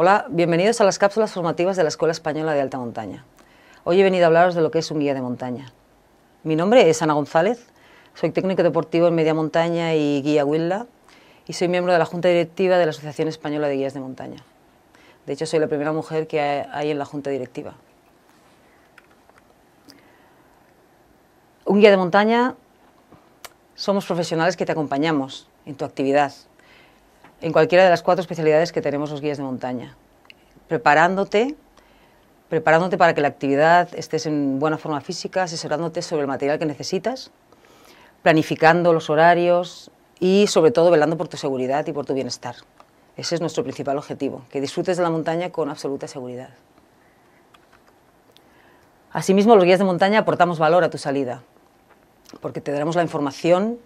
Hola, bienvenidos a las cápsulas formativas de la Escuela Española de Alta Montaña. Hoy he venido a hablaros de lo que es un guía de montaña. Mi nombre es Ana González, soy técnico deportivo en media montaña y guía Huila y soy miembro de la Junta Directiva de la Asociación Española de Guías de Montaña. De hecho, soy la primera mujer que hay en la Junta Directiva. Un guía de montaña somos profesionales que te acompañamos en tu actividad, en cualquiera de las cuatro especialidades que tenemos los guías de montaña, preparándote, preparándote para que la actividad estés en buena forma física, asesorándote sobre el material que necesitas, planificando los horarios y sobre todo velando por tu seguridad y por tu bienestar. Ese es nuestro principal objetivo, que disfrutes de la montaña con absoluta seguridad. Asimismo, los guías de montaña aportamos valor a tu salida, porque te daremos la información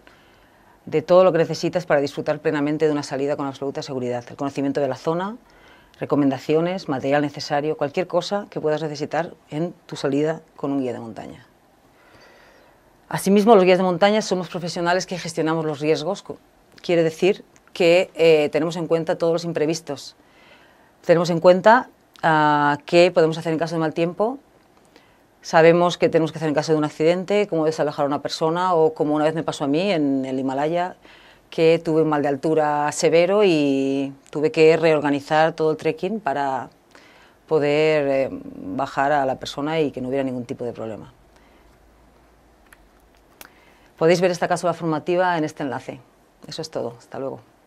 de todo lo que necesitas para disfrutar plenamente de una salida con absoluta seguridad. El conocimiento de la zona, recomendaciones, material necesario, cualquier cosa que puedas necesitar en tu salida con un guía de montaña. Asimismo, los guías de montaña somos profesionales que gestionamos los riesgos, quiere decir que eh, tenemos en cuenta todos los imprevistos. Tenemos en cuenta ah, qué podemos hacer en caso de mal tiempo, Sabemos que tenemos que hacer en caso de un accidente, cómo desalojar a una persona o como una vez me pasó a mí en el Himalaya, que tuve un mal de altura severo y tuve que reorganizar todo el trekking para poder eh, bajar a la persona y que no hubiera ningún tipo de problema. Podéis ver esta cápsula formativa en este enlace. Eso es todo. Hasta luego.